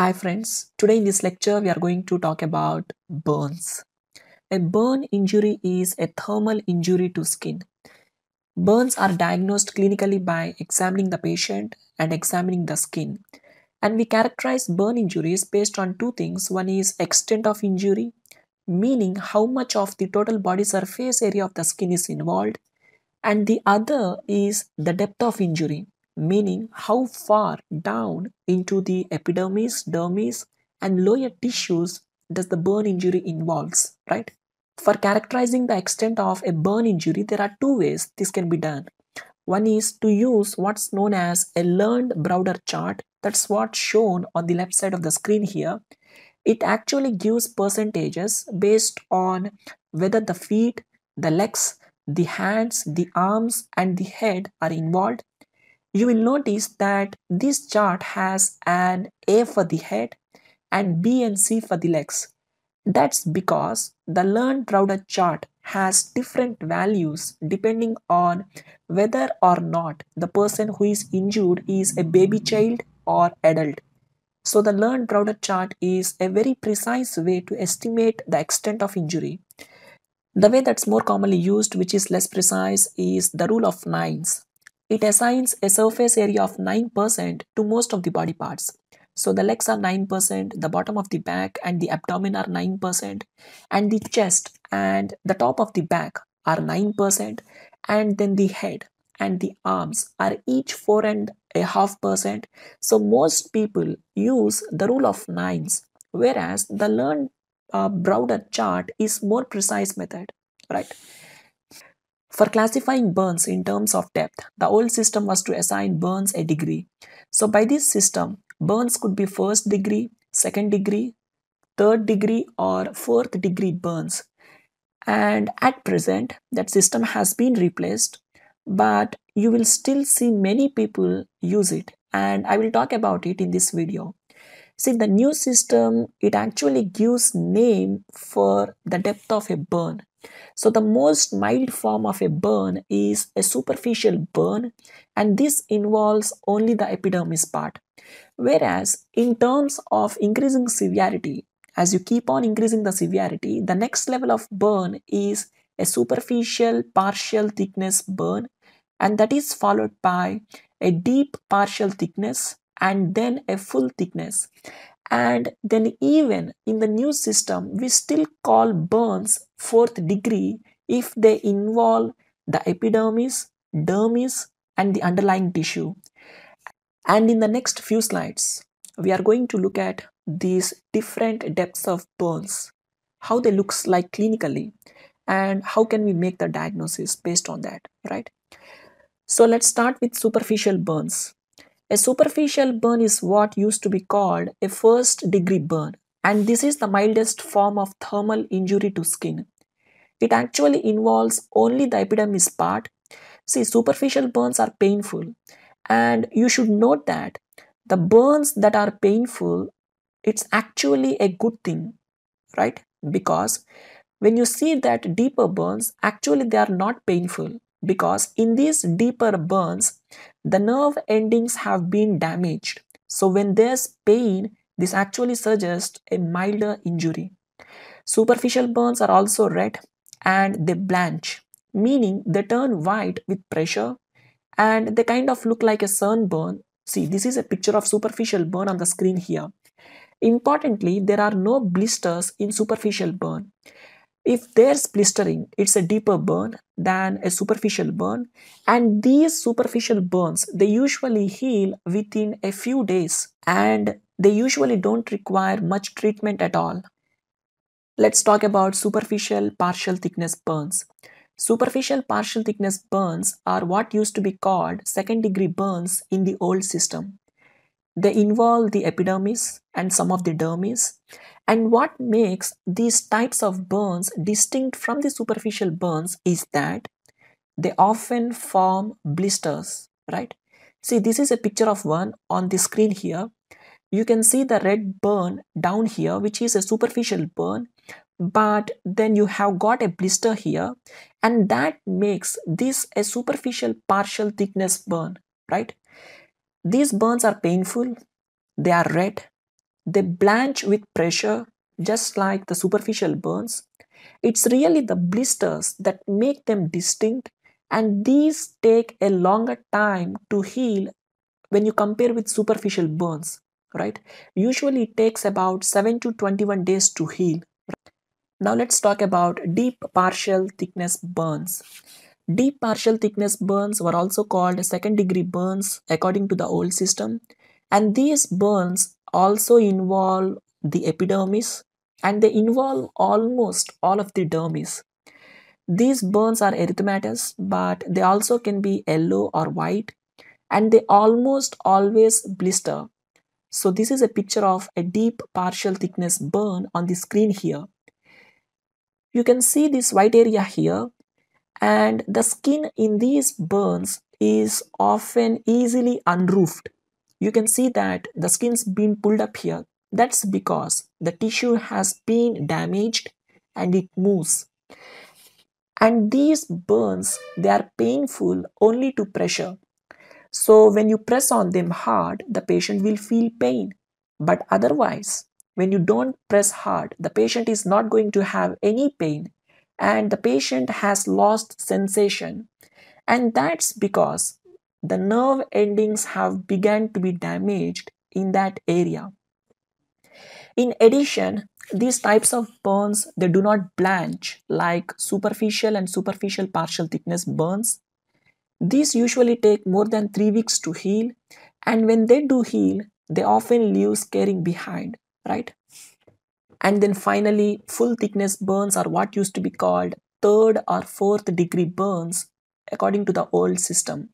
Hi friends, today in this lecture we are going to talk about burns. A burn injury is a thermal injury to skin. Burns are diagnosed clinically by examining the patient and examining the skin. And we characterize burn injuries based on two things. One is extent of injury, meaning how much of the total body surface area of the skin is involved. And the other is the depth of injury, meaning how far down into the epidermis, dermis and lower tissues does the burn injury involves, right? For characterizing the extent of a burn injury, there are two ways this can be done. One is to use what's known as a learned Browder chart. That's what's shown on the left side of the screen here. It actually gives percentages based on whether the feet, the legs, the hands, the arms and the head are involved you will notice that this chart has an A for the head and B and C for the legs. That's because the learned crowder chart has different values depending on whether or not the person who is injured is a baby child or adult. So the learned crowder chart is a very precise way to estimate the extent of injury. The way that's more commonly used, which is less precise, is the rule of nines it assigns a surface area of 9% to most of the body parts. So the legs are 9%, the bottom of the back and the abdomen are 9%, and the chest and the top of the back are 9%, and then the head and the arms are each 4 and a half percent. So most people use the rule of nines, whereas the learned uh, Browder chart is more precise method, right? For classifying burns in terms of depth, the old system was to assign burns a degree. So by this system, burns could be first degree, second degree, third degree or fourth degree burns. And at present, that system has been replaced, but you will still see many people use it and I will talk about it in this video. See the new system, it actually gives name for the depth of a burn so the most mild form of a burn is a superficial burn and this involves only the epidermis part. Whereas in terms of increasing severity, as you keep on increasing the severity, the next level of burn is a superficial partial thickness burn and that is followed by a deep partial thickness and then a full thickness and then even in the new system we still call burns fourth degree if they involve the epidermis dermis and the underlying tissue and in the next few slides we are going to look at these different depths of burns how they looks like clinically and how can we make the diagnosis based on that right so let's start with superficial burns a superficial burn is what used to be called a first degree burn, and this is the mildest form of thermal injury to skin. It actually involves only the epidermis part. See, superficial burns are painful, and you should note that the burns that are painful, it's actually a good thing, right? Because when you see that deeper burns, actually they are not painful because in these deeper burns, the nerve endings have been damaged. So when there's pain, this actually suggests a milder injury. Superficial burns are also red and they blanch, meaning they turn white with pressure and they kind of look like a sunburn. See, this is a picture of superficial burn on the screen here. Importantly, there are no blisters in superficial burn. If there's blistering, it's a deeper burn than a superficial burn and these superficial burns, they usually heal within a few days and they usually don't require much treatment at all. Let's talk about superficial partial thickness burns. Superficial partial thickness burns are what used to be called second degree burns in the old system. They involve the epidermis and some of the dermis. And what makes these types of burns distinct from the superficial burns is that they often form blisters, right? See, this is a picture of one on the screen here. You can see the red burn down here, which is a superficial burn, but then you have got a blister here, and that makes this a superficial partial thickness burn, right? These burns are painful, they are red, they blanch with pressure just like the superficial burns. It's really the blisters that make them distinct and these take a longer time to heal when you compare with superficial burns, right? Usually it takes about 7 to 21 days to heal. Now let's talk about deep partial thickness burns. Deep partial thickness burns were also called second degree burns according to the old system and these burns also involve the epidermis and they involve almost all of the dermis. These burns are erythematous but they also can be yellow or white and they almost always blister. So this is a picture of a deep partial thickness burn on the screen here. You can see this white area here and the skin in these burns is often easily unroofed. You can see that the skin's been pulled up here. That's because the tissue has been damaged and it moves. And these burns, they are painful only to pressure. So when you press on them hard, the patient will feel pain. But otherwise, when you don't press hard, the patient is not going to have any pain and the patient has lost sensation. And that's because the nerve endings have begun to be damaged in that area. In addition, these types of burns they do not blanch like superficial and superficial partial thickness burns. These usually take more than 3 weeks to heal and when they do heal, they often leave scarring behind, right? And then finally, full thickness burns are what used to be called third or fourth degree burns according to the old system.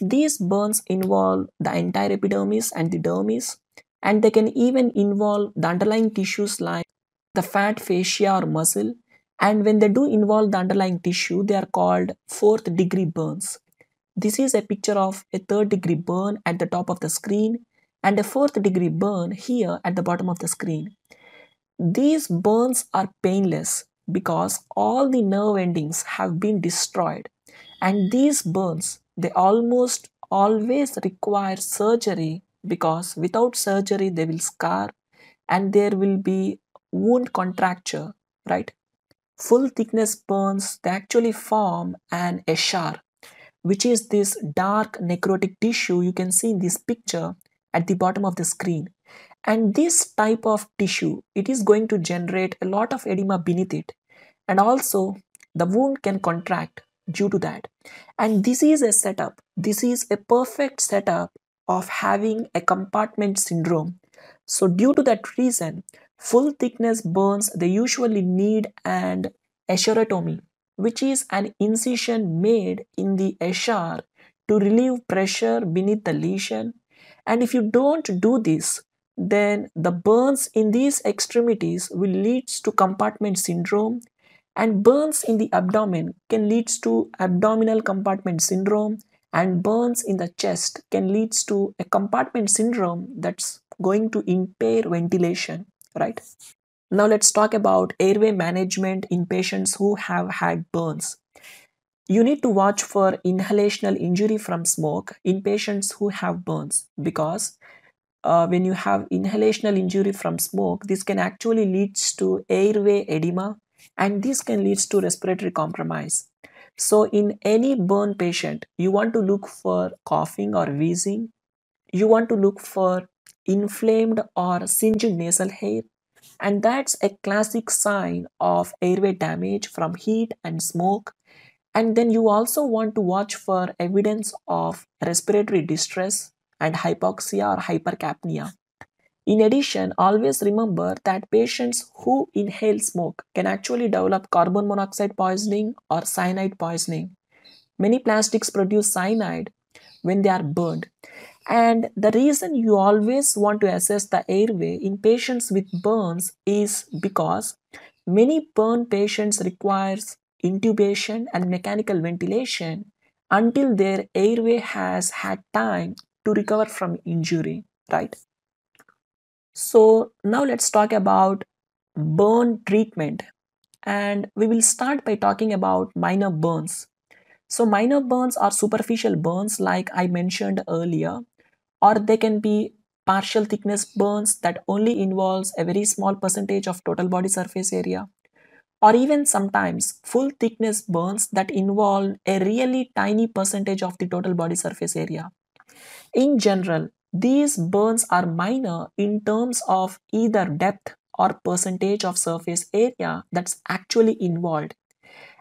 These burns involve the entire epidermis and the dermis and they can even involve the underlying tissues like the fat fascia or muscle and when they do involve the underlying tissue they are called fourth degree burns. This is a picture of a third degree burn at the top of the screen and a fourth degree burn here at the bottom of the screen. These burns are painless because all the nerve endings have been destroyed and these burns they almost always require surgery because without surgery they will scar and there will be wound contracture right full thickness burns they actually form an eschar which is this dark necrotic tissue you can see in this picture at the bottom of the screen and this type of tissue it is going to generate a lot of edema beneath it and also the wound can contract due to that and this is a setup this is a perfect setup of having a compartment syndrome so due to that reason full thickness burns they usually need an escharotomy, which is an incision made in the eschar to relieve pressure beneath the lesion and if you don't do this then the burns in these extremities will lead to compartment syndrome and burns in the abdomen can lead to abdominal compartment syndrome and burns in the chest can lead to a compartment syndrome that's going to impair ventilation right now let's talk about airway management in patients who have had burns you need to watch for inhalational injury from smoke in patients who have burns because uh, when you have inhalational injury from smoke, this can actually leads to airway edema and this can leads to respiratory compromise. So in any burn patient, you want to look for coughing or wheezing. You want to look for inflamed or singed nasal hair. And that's a classic sign of airway damage from heat and smoke. And then you also want to watch for evidence of respiratory distress and hypoxia or hypercapnia. In addition, always remember that patients who inhale smoke can actually develop carbon monoxide poisoning or cyanide poisoning. Many plastics produce cyanide when they are burned. And the reason you always want to assess the airway in patients with burns is because many burn patients require intubation and mechanical ventilation until their airway has had time to recover from injury, right? So now let's talk about burn treatment and we will start by talking about minor burns. So minor burns are superficial burns like I mentioned earlier or they can be partial thickness burns that only involves a very small percentage of total body surface area or even sometimes full thickness burns that involve a really tiny percentage of the total body surface area. In general, these burns are minor in terms of either depth or percentage of surface area that's actually involved.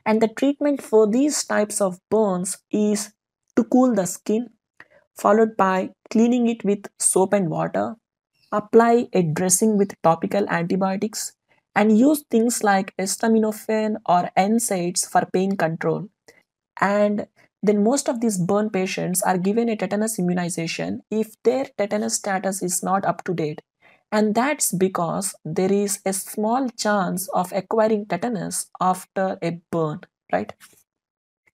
And the treatment for these types of burns is to cool the skin, followed by cleaning it with soap and water, apply a dressing with topical antibiotics, and use things like acetaminophen or NSAIDs for pain control. And then most of these burn patients are given a tetanus immunization if their tetanus status is not up to date. And that's because there is a small chance of acquiring tetanus after a burn, right?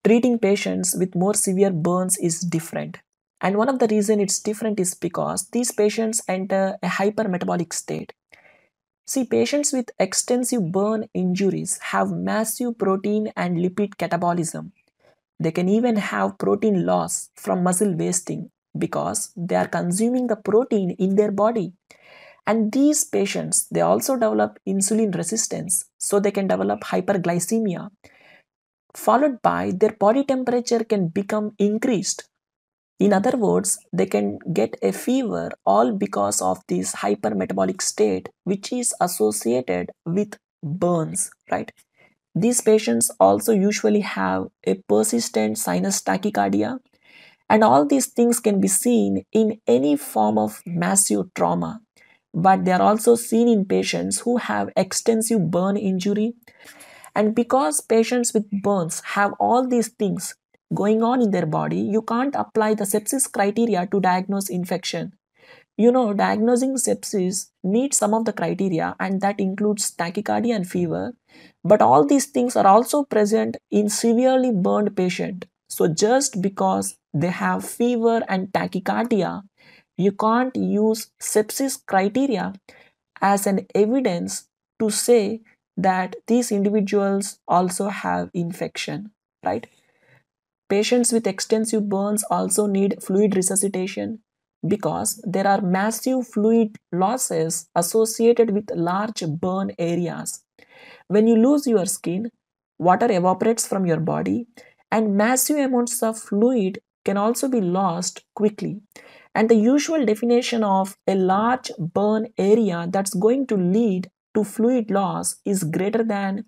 Treating patients with more severe burns is different. And one of the reason it's different is because these patients enter a hypermetabolic state. See, patients with extensive burn injuries have massive protein and lipid catabolism, they can even have protein loss from muscle wasting because they are consuming the protein in their body. And these patients, they also develop insulin resistance, so they can develop hyperglycemia, followed by their body temperature can become increased. In other words, they can get a fever all because of this hypermetabolic state, which is associated with burns, right? These patients also usually have a persistent sinus tachycardia and all these things can be seen in any form of massive trauma but they are also seen in patients who have extensive burn injury and because patients with burns have all these things going on in their body you can't apply the sepsis criteria to diagnose infection you know, diagnosing sepsis needs some of the criteria, and that includes tachycardia and fever. But all these things are also present in severely burned patient. So just because they have fever and tachycardia, you can't use sepsis criteria as an evidence to say that these individuals also have infection, right? Patients with extensive burns also need fluid resuscitation because there are massive fluid losses associated with large burn areas. When you lose your skin, water evaporates from your body and massive amounts of fluid can also be lost quickly. And the usual definition of a large burn area that's going to lead to fluid loss is greater than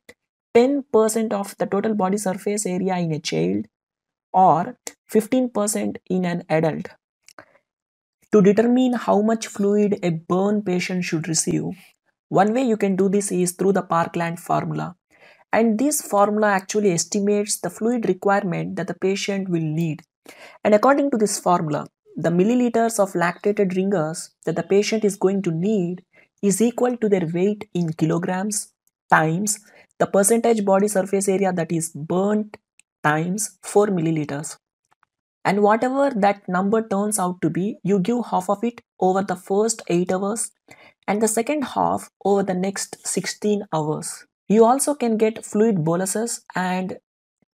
10% of the total body surface area in a child or 15% in an adult. To determine how much fluid a burn patient should receive, one way you can do this is through the Parkland formula. And this formula actually estimates the fluid requirement that the patient will need. And according to this formula, the milliliters of lactated ringers that the patient is going to need is equal to their weight in kilograms times the percentage body surface area that is burnt times 4 milliliters. And whatever that number turns out to be, you give half of it over the first 8 hours and the second half over the next 16 hours. You also can get fluid boluses and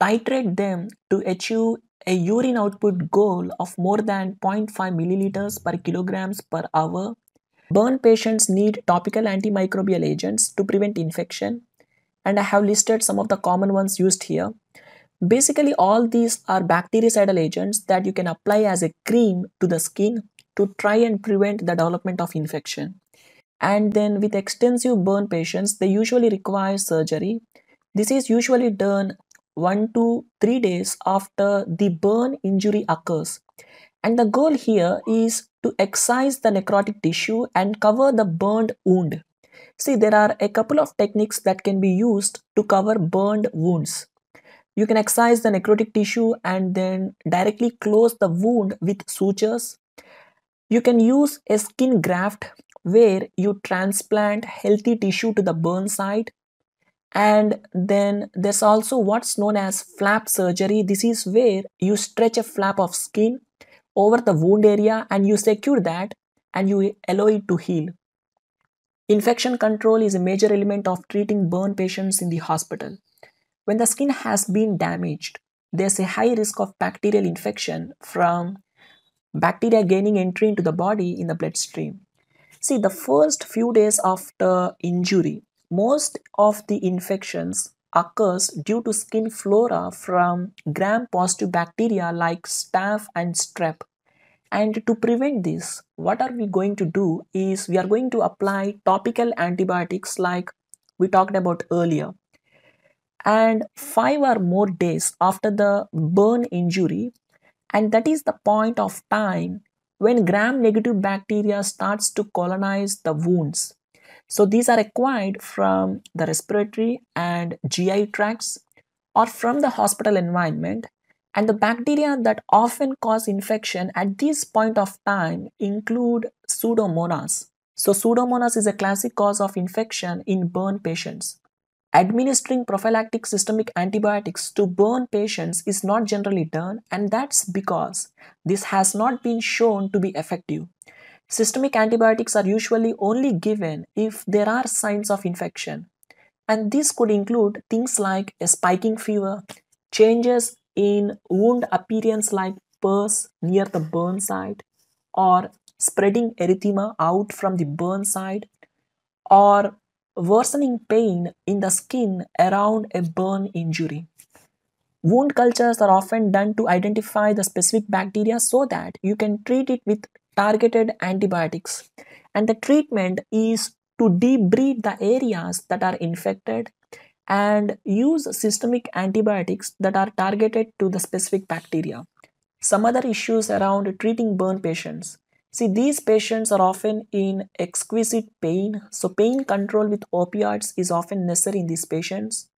titrate them to achieve a urine output goal of more than 0.5 milliliters per kilograms per hour. Burn patients need topical antimicrobial agents to prevent infection and I have listed some of the common ones used here. Basically, all these are bactericidal agents that you can apply as a cream to the skin to try and prevent the development of infection. And then with extensive burn patients, they usually require surgery. This is usually done 1 to 3 days after the burn injury occurs. And the goal here is to excise the necrotic tissue and cover the burned wound. See, there are a couple of techniques that can be used to cover burned wounds. You can excise the necrotic tissue and then directly close the wound with sutures. You can use a skin graft where you transplant healthy tissue to the burn site. And then there's also what's known as flap surgery. This is where you stretch a flap of skin over the wound area and you secure that and you allow it to heal. Infection control is a major element of treating burn patients in the hospital. When the skin has been damaged, there's a high risk of bacterial infection from bacteria gaining entry into the body in the bloodstream. See, the first few days after injury, most of the infections occurs due to skin flora from gram-positive bacteria like staph and strep. And to prevent this, what are we going to do is we are going to apply topical antibiotics like we talked about earlier and five or more days after the burn injury. And that is the point of time when gram negative bacteria starts to colonize the wounds. So these are acquired from the respiratory and GI tracts or from the hospital environment and the bacteria that often cause infection at this point of time include pseudomonas. So pseudomonas is a classic cause of infection in burn patients. Administering prophylactic systemic antibiotics to burn patients is not generally done and that's because this has not been shown to be effective. Systemic antibiotics are usually only given if there are signs of infection and this could include things like a spiking fever, changes in wound appearance like pus near the burn site or spreading erythema out from the burn site or worsening pain in the skin around a burn injury. Wound cultures are often done to identify the specific bacteria so that you can treat it with targeted antibiotics. And the treatment is to debreed the areas that are infected and use systemic antibiotics that are targeted to the specific bacteria. Some other issues around treating burn patients See, these patients are often in exquisite pain, so pain control with opioids is often necessary in these patients.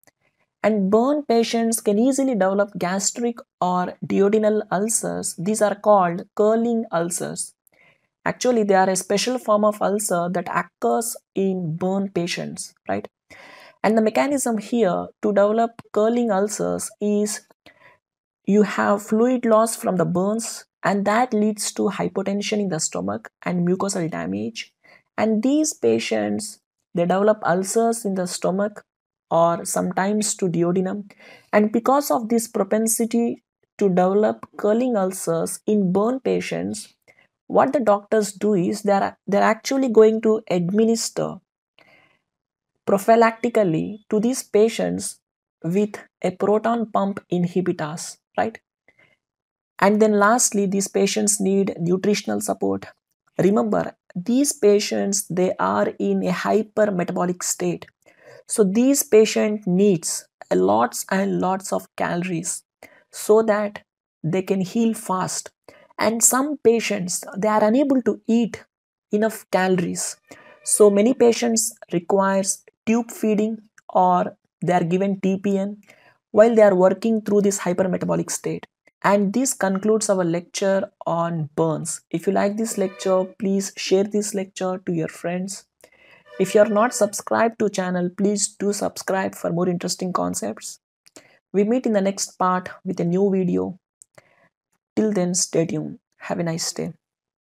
And burn patients can easily develop gastric or duodenal ulcers. These are called curling ulcers. Actually, they are a special form of ulcer that occurs in burn patients, right? And the mechanism here to develop curling ulcers is you have fluid loss from the burns and that leads to hypotension in the stomach and mucosal damage and these patients they develop ulcers in the stomach or sometimes to duodenum and because of this propensity to develop curling ulcers in burn patients what the doctors do is they're they're actually going to administer prophylactically to these patients with a proton pump inhibitors right and then lastly, these patients need nutritional support. Remember, these patients, they are in a hypermetabolic state. So these patient needs lots and lots of calories so that they can heal fast. And some patients, they are unable to eat enough calories. So many patients requires tube feeding or they are given TPN while they are working through this hypermetabolic state. And this concludes our lecture on burns. If you like this lecture, please share this lecture to your friends. If you are not subscribed to channel, please do subscribe for more interesting concepts. We meet in the next part with a new video. Till then, stay tuned. Have a nice day.